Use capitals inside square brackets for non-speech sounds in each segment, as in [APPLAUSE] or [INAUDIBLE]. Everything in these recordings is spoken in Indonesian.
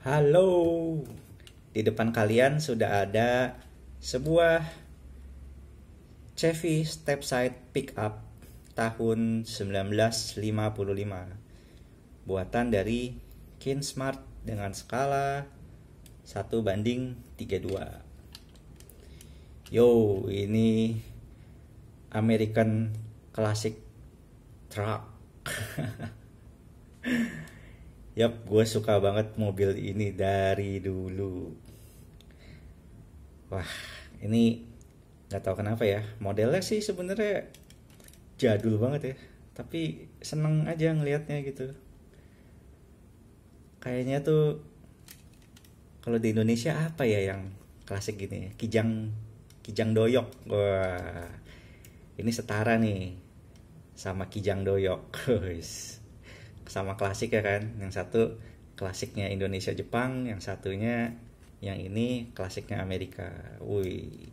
Halo. Di depan kalian sudah ada sebuah Chevy Stepside Pickup tahun 1955 buatan dari Kinsmart dengan skala 1 banding 32 yo ini American Classic Truck [LAUGHS] Yap, gue suka banget mobil ini dari dulu. Wah, ini nggak tahu kenapa ya. Modelnya sih sebenarnya jadul banget ya, tapi seneng aja ngelihatnya gitu. Kayaknya tuh kalau di Indonesia apa ya yang klasik gini? Ya? Kijang Kijang Doyok. Wah. Ini setara nih sama Kijang Doyok. [LAUGHS] sama klasik ya kan yang satu klasiknya Indonesia Jepang yang satunya yang ini klasiknya Amerika wih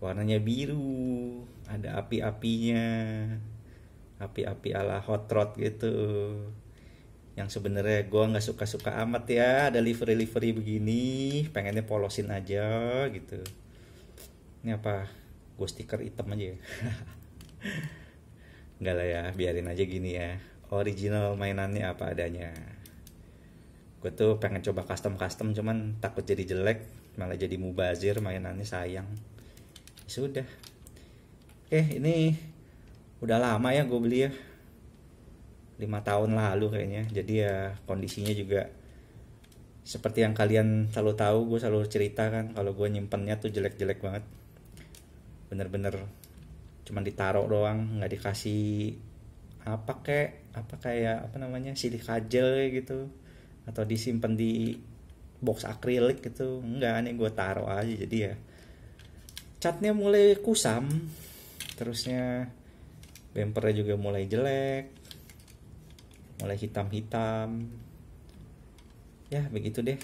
warnanya biru ada api-apinya api-api ala hot rod gitu yang sebenarnya gue nggak suka-suka amat ya ada livery livery begini pengennya polosin aja gitu ini apa gue stiker hitam aja ya [LAUGHS] nggak lah ya biarin aja gini ya original mainannya apa adanya gue tuh pengen coba custom custom cuman takut jadi jelek malah jadi mubazir mainannya sayang ya sudah Oke eh, ini udah lama ya gue beli ya lima tahun lalu kayaknya jadi ya kondisinya juga seperti yang kalian selalu tahu gue selalu cerita kan kalau gue nyimpennya tuh jelek-jelek banget bener-bener cuman ditaruh doang nggak dikasih apa kayak apa kayak apa namanya silika gel gitu atau disimpan di box akrilik gitu enggak nih gue taruh aja jadi ya catnya mulai kusam terusnya bumpernya juga mulai jelek mulai hitam-hitam ya begitu deh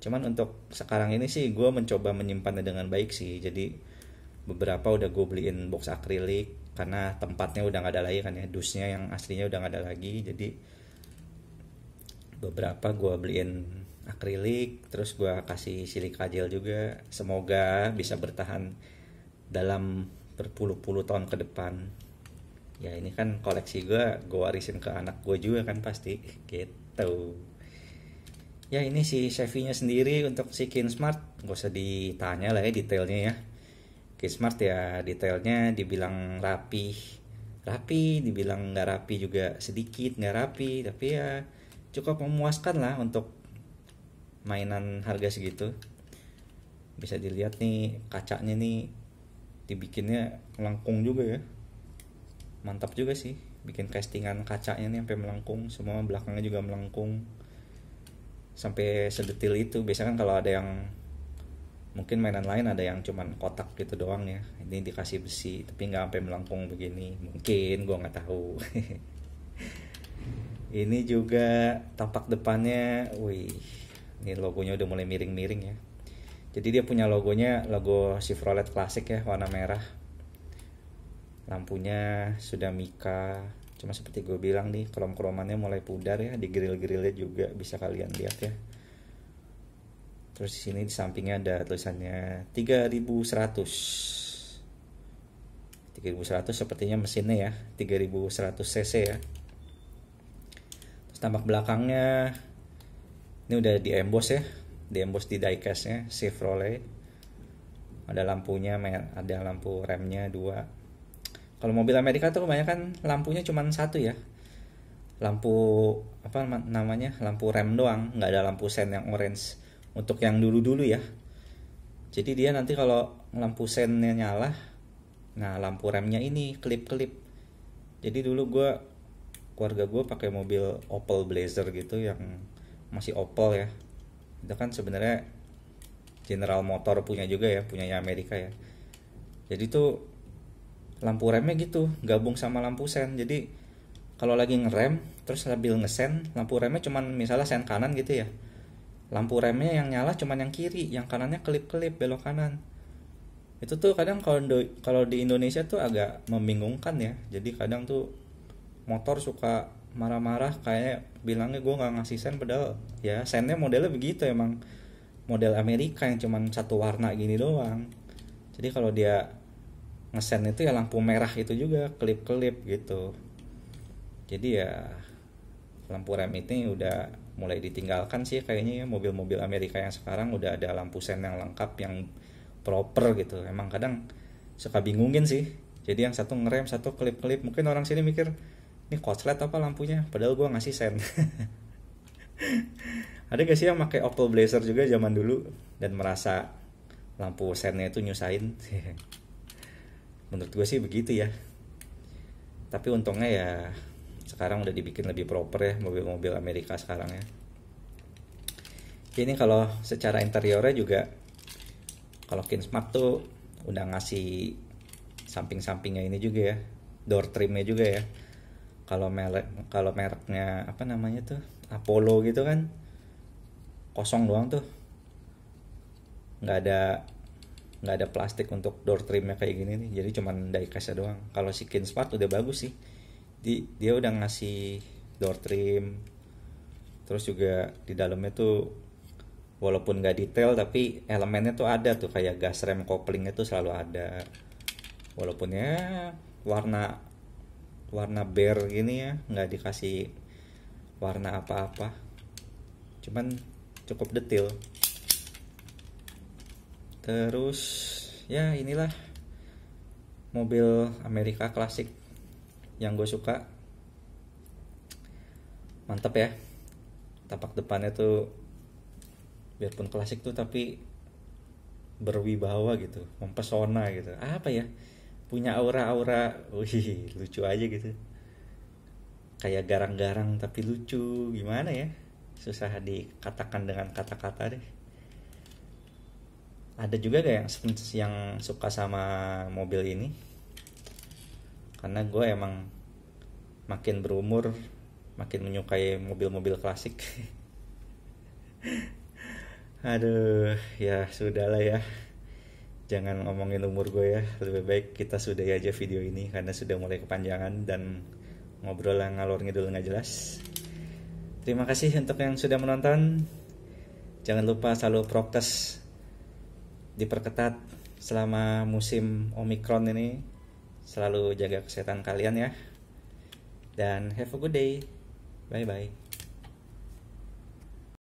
cuman untuk sekarang ini sih gue mencoba menyimpannya dengan baik sih jadi beberapa udah gue beliin box akrilik karena tempatnya udah nggak ada lagi kan ya dusnya yang aslinya udah nggak ada lagi jadi beberapa gue beliin akrilik terus gue kasih silika gel juga semoga bisa bertahan dalam berpuluh-puluh tahun ke depan ya ini kan koleksi gue gue warisin ke anak gue juga kan pasti gitu ya ini si Chevy nya sendiri untuk si Kinsmart Smart gak usah ditanya lah ya detailnya ya Kismart ya detailnya dibilang rapi rapi dibilang nggak rapi juga sedikit nggak rapi tapi ya cukup memuaskan lah untuk mainan harga segitu bisa dilihat nih kacanya nih dibikinnya melengkung juga ya mantap juga sih bikin castingan kacanya nih sampai melengkung semua belakangnya juga melengkung sampai sedetil itu biasanya kan kalau ada yang mungkin mainan lain ada yang cuman kotak gitu doang ya ini dikasih besi tapi nggak sampai melengkung begini mungkin gue nggak tahu [LAUGHS] ini juga tapak depannya wih ini logonya udah mulai miring-miring ya jadi dia punya logonya logo Chevrolet klasik ya warna merah lampunya sudah mika cuma seperti gue bilang nih krom-kromannya mulai pudar ya di grill-grillnya juga bisa kalian lihat ya terus di sini di sampingnya ada tulisannya 3100 3100 sepertinya mesinnya ya 3100 cc ya terus tampak belakangnya ini udah di emboss ya di emboss di diecastnya Chevrolet ada lampunya ada lampu remnya dua kalau mobil Amerika tuh kebanyakan lampunya cuma satu ya lampu apa namanya lampu rem doang nggak ada lampu sen yang orange untuk yang dulu-dulu ya jadi dia nanti kalau lampu sennya nyala nah lampu remnya ini klip-klip jadi dulu gue keluarga gue pakai mobil Opel Blazer gitu yang masih Opel ya itu kan sebenarnya General Motor punya juga ya punyanya Amerika ya jadi tuh lampu remnya gitu gabung sama lampu sen jadi kalau lagi ngerem terus sambil ngesen lampu remnya cuman misalnya sen kanan gitu ya lampu remnya yang nyala cuman yang kiri yang kanannya kelip-kelip belok kanan itu tuh kadang kalau di, kalau di Indonesia tuh agak membingungkan ya jadi kadang tuh motor suka marah-marah kayak bilangnya gue nggak ngasih sen padahal ya sennya modelnya begitu emang model Amerika yang cuman satu warna gini doang jadi kalau dia ngesen itu ya lampu merah itu juga kelip-kelip gitu jadi ya lampu rem ini udah mulai ditinggalkan sih kayaknya ya mobil-mobil Amerika yang sekarang udah ada lampu sen yang lengkap yang proper gitu emang kadang suka bingungin sih jadi yang satu ngerem satu klip-klip mungkin orang sini mikir ini koslet apa lampunya padahal gue ngasih sen [LAUGHS] ada gak sih yang pakai Opel Blazer juga zaman dulu dan merasa lampu sennya itu nyusahin [LAUGHS] menurut gue sih begitu ya tapi untungnya ya sekarang udah dibikin lebih proper ya mobil-mobil Amerika sekarang ya ini kalau secara interiornya juga kalau Kinsmart tuh udah ngasih samping-sampingnya ini juga ya door trimnya juga ya kalau merek kalau mereknya apa namanya tuh Apollo gitu kan kosong doang tuh nggak ada nggak ada plastik untuk door trimnya kayak gini nih jadi cuman diecastnya doang kalau si Kinsmart udah bagus sih di dia udah ngasih door trim terus juga di dalamnya tuh walaupun nggak detail tapi elemennya tuh ada tuh kayak gas rem kopling itu selalu ada walaupun ya warna warna bear gini ya nggak dikasih warna apa-apa cuman cukup detail terus ya inilah mobil Amerika klasik yang gue suka mantep ya tapak depannya tuh biarpun klasik tuh tapi berwibawa gitu mempesona gitu apa ya punya aura-aura wih lucu aja gitu kayak garang-garang tapi lucu gimana ya susah dikatakan dengan kata-kata deh ada juga gak yang yang suka sama mobil ini karena gue emang makin berumur makin menyukai mobil-mobil klasik [LAUGHS] aduh ya sudahlah ya jangan ngomongin umur gue ya lebih baik kita sudahi aja video ini karena sudah mulai kepanjangan dan ngobrol yang ngalor ngidul nggak jelas terima kasih untuk yang sudah menonton jangan lupa selalu prokes diperketat selama musim omikron ini Selalu jaga kesehatan kalian ya. Dan have a good day. Bye bye.